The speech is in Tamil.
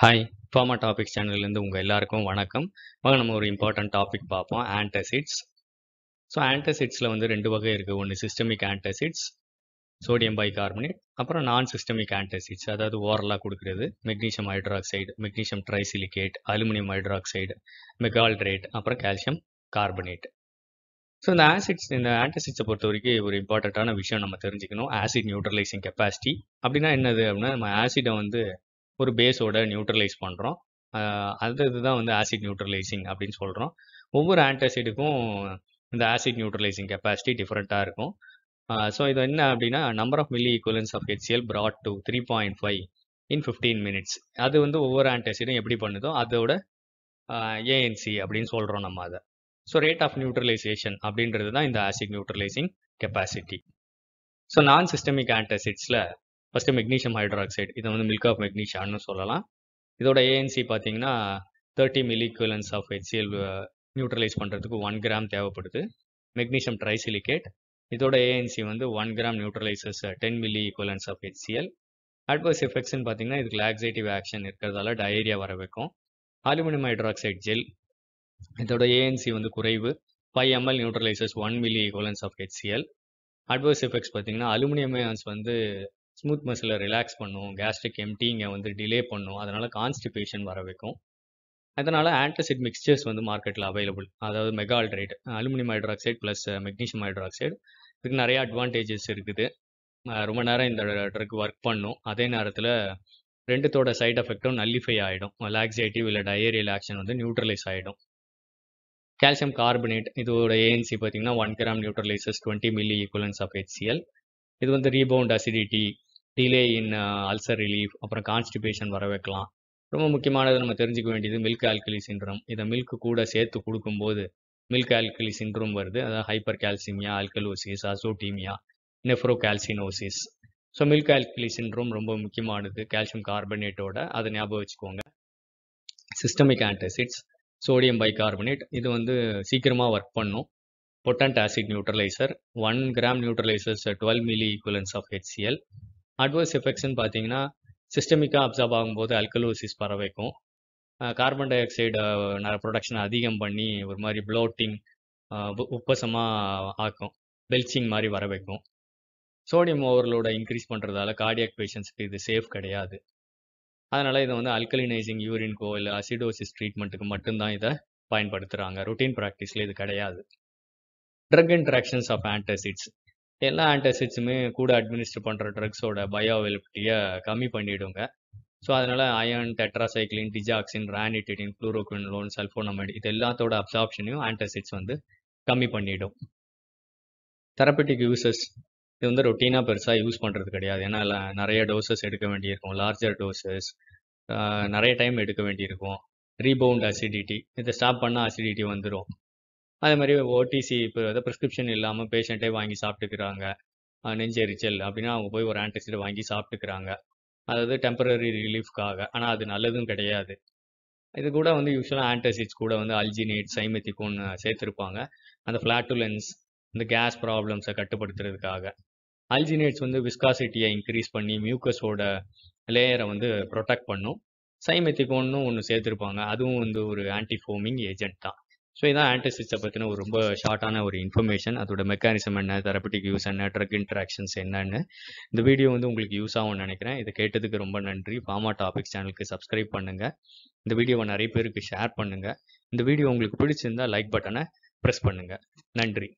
ஹாய் ஃபார்மா டாபிக் சேனல்லேருந்து உங்கள் எல்லாருக்கும் வணக்கம் வாங்க நம்ம ஒரு இம்பார்ட்டன்ட் டாபிக் பார்ப்போம் ஆன்டசிட்ஸ் ஸோ ஆன்டசிட்ஸில் வந்து ரெண்டு வகை இருக்குது ஒன்று systemic antacids sodium bicarbonate அப்புறம் நான் சிஸ்டமிக் ஆன்டசிட்ஸ் அதாவது ஓரலாக கொடுக்குறது magnesium hydroxide magnesium trisilicate aluminium hydroxide magaldrate அப்புறம் கால்சியம் கார்பனேட் ஸோ இந்த ஆசிட்ஸ் இந்த ஆன்டசிட்ஸை பொறுத்த வரைக்கும் ஒரு இம்பார்ட்டண்ட்டான விஷயம் நம்ம தெரிஞ்சுக்கணும் ஆசிட் நியூட்ரலைசிங் கெப்பாசிட்டி அப்படின்னா என்னது அப்படின்னா நம்ம ஆசிடை வந்து ஒரு பேஸோட நியூட்ரலைஸ் பண்ணுறோம் அது இதுதான் வந்து ஆசிட் நியூட்ரலைசிங் அப்படின்னு சொல்கிறோம் ஒவ்வொரு ஆன்டாசிடுக்கும் இந்த ஆசிட் நியூட்ரலைசிங் கெப்பாசிட்டி டிஃப்ரெண்ட்டாக இருக்கும் ஸோ இது என்ன அப்படின்னா number of milliequivalents of HCl brought to three point five in fifteen minutes அது வந்து ஒவ்வொரு ஆன்டாசிடும் எப்படி பண்ணுதோ அதோட ஏஎன்சி அப்படின்னு சொல்கிறோம் நம்ம அதை ஸோ ரேட் ஆஃப் நியூட்ரலைசேஷன் அப்படின்றது தான் இந்த ஆசிட் நியூட்ரலைசிங் கெப்பாசிட்டி ஸோ நான் சிஸ்டமிக் ஆன்டாசிட்ஸில் ஃபஸ்ட்டு மெக்னீஷியம் ஹைட்ராக்சைடு இதை வந்து மில்க் ஆஃப் மெக்னீஷியான்னு சொல்லலாம் இதோட ஏஎன்சி பார்த்தீங்கன்னா thirty milliequivalents of HCl neutralize பண்ணுறதுக்கு ஒன் கிராம் தேவைப்படுது மெக்னீஷியம் ட்ரைசிலிகேட் இதோட ஏஎன்சி வந்து one gram neutralizes ten milliequivalents of HCl adverse எஃபெக்ட்ஸ்னு பார்த்தீங்கன்னா இதுக்கு லாக்ஸேட்டிவ் ஆக்ஷன் இருக்கிறதால டயரியா வர வைக்கும் அலுமினியம் ஹைட்ராக்சைட் ஜெல் இதோட ஏஎன்சி வந்து குறைவு five ml neutralizes one milliequivalents of HCl adverse effects பார்த்தீங்கன்னா அலுமினியம் வந்து ஸ்மூத் மசிலை ரிலாக்ஸ் பண்ணும் கேஸ்ட்ரிக் எம்டிங்கை வந்து டிலே பண்ணும் அதனால் கான்ஸ்டிபேஷன் வர வைக்கும் அதனால் ஆன்டசிட் மிக்சர்ஸ் வந்து மார்க்கெட்டில் அவைலபிள் அதாவது magaldrate aluminium hydroxide plus magnesium hydroxide இதுக்கு நிறையா அட்வான்டேஜஸ் இருக்குது ரொம்ப நேரம் இந்த ட்ரக் ஒர்க் பண்ணும் அதே நேரத்தில் ரெண்டுத்தோட சைட் எஃபெக்டும் நல்லிஃபை ஆகிடும் லாக்ஸைட்டிவ் இல்லை டயரியல் ஆக்ஷன் வந்து நியூட்ரலைஸ் ஆகிடும் கால்சியம் கார்பனேட் இதோட ஏஎன்சி பார்த்தீங்கன்னா one gram neutralizes twenty milliequivalents of HCl இது வந்து rebound acidity delay in ulcer relief அப்புறம் கான்ஸ்டிபேஷன் வர வைக்கலாம் ரொம்ப முக்கியமானது நம்ம தெரிஞ்சுக்க வேண்டியது மில்க் ஆல்கலி சின்ரம் இதை மில்க் கூட சேர்த்து கொடுக்கும்போது மில்க் ஆல்கலி சின்ரோம் வருது அதாவது hypercalcaemia alkalosis azotaemia nephrocalcinosis so milk alkali syndrome ரொம்ப முக்கியமானது கால்சியம் கார்பனேட்டோட அதை ஞாபகம் வச்சுக்கோங்க சிஸ்டமிக் ஆன்டசிட்ஸ் சோடியம் பைகார்பனேட் இது வந்து சீக்கிரமாக ஒர்க் பண்ணும் potent acid neutralizer one gram neutralizers twelve milliequivalents of HCl adverse எஃபெக்ட்ஸ்ன்னு பார்த்தீங்கன்னா சிஸ்டமிக்காக அப்சர்வ் ஆகும்போது அல்கலோசிஸ் பரவைக்கும் கார்பன் டை ஆக்சைடு ப்ரொடக்ஷன் அதிகம் பண்ணி ஒரு மாதிரி ப்ளோட்டிங் உப்பசமாக ஆக்கும் பெல்ச்சிங் மாதிரி வர வைக்கும் சோடியம் ஓவர்லோட இன்க்ரீஸ் பண்ணுறதால கார்டியாக் பேஷண்ட்ஸ்க்கு இது சேஃப் கிடையாது அதனால் இதை வந்து அல்கலினைசிங் யூரின்கோ இல்லை அசிடோசிஸ் ட்ரீட்மெண்ட்டுக்கு மட்டும்தான் இதை பயன்படுத்துகிறாங்க ருட்டீன் ப்ராக்டிஸில் இது கிடையாது ட்ரக் இன்ட்ராக்ஷன்ஸ் ஆஃப் ஆன்டசிட்ஸ் எல்லா ஆன்டாசிட்ஸுமே கூட அட்மினிஸ்டர் பண்ணுற ட்ரக்ஸோட பயோ அவைலபிலிட்டியை கம்மி பண்ணிவிடுங்க ஸோ அதனால் அயன் டெட்ராசைக்ளின் டிஜாக்சின் ரானிட்டிடின் லோன் சல்ஃபோனமைடு இது எல்லாத்தோட அப்சார்ப்ஷனையும் ஆன்டாசிட்ஸ் வந்து கம்மி பண்ணிவிடும் தெரப்பட்டிக் யூசஸ் இது வந்து ரொட்டீனாக பெருசாக யூஸ் பண்ணுறது கிடையாது ஏன்னா நிறைய டோசஸ் எடுக்க வேண்டியிருக்கும் லார்ஜர் டோசஸ் நிறைய டைம் எடுக்க வேண்டியிருக்கும் ரீபவுண்ட் அசிடிட்டி இதை ஸ்டாப் பண்ணால் அசிடிட்டி வந்துடும் அதே மாதிரி ஓடிசி இப்போ எதாவது ப்ரிஸ்கிரிப்ஷன் இல்லாமல் பேஷண்ட்டே வாங்கி சாப்பிட்டுக்கிறாங்க நெஞ்செரிச்சல் அப்படின்னா அவங்க போய் ஒரு ஆன்டிசிட் வாங்கி சாப்பிட்டுக்கிறாங்க அதாவது டெம்பரரி ரிலீஃப்காக ஆனால் அது நல்லதும் கிடையாது இது கூட வந்து யூஸ்வலாக ஆன்டாசிட்ஸ் கூட வந்து அல்ஜினேட் சைமெத்திக்கோன்னு சேர்த்துருப்பாங்க அந்த ஃப்ளாட்டுலன்ஸ் இந்த கேஸ் ப்ராப்ளம்ஸை கட்டுப்படுத்துறதுக்காக அல்ஜினேட்ஸ் வந்து விஸ்காசிட்டியை இன்க்ரீஸ் பண்ணி மியூக்கஸோட லேயரை வந்து ப்ரொடெக்ட் பண்ணும் சைமெத்திக்கோன்னு ஒன்று சேர்த்துருப்பாங்க அதுவும் வந்து ஒரு ஆன்டிஃபோமிங் ஏஜென்ட் தான் ஸோ இதான் ஆன்டிசிட்ஸை பற்றின ஒரு ரொம்ப ஷார்ட்டான ஒரு இன்ஃபர்மேஷன் அதோட மெக்கானிசம் என்ன தெரப்பட்டிக் யூஸ் என்ன ட்ரக் இன்ட்ராக்ஷன்ஸ் என்னன்னு இந்த வீடியோ வந்து உங்களுக்கு யூஸ் ஆகும்னு நினைக்கிறேன் இதை கேட்டதுக்கு ரொம்ப நன்றி ஃபார்மா டாபிக்ஸ் சேனலுக்கு சப்ஸ்கிரைப் பண்ணுங்கள் இந்த வீடியோவை நிறைய பேருக்கு ஷேர் பண்ணுங்கள் இந்த வீடியோ உங்களுக்கு பிடிச்சிருந்தா லைக் பட்டனை ப்ரெஸ் பண்ணுங்கள் நன்றி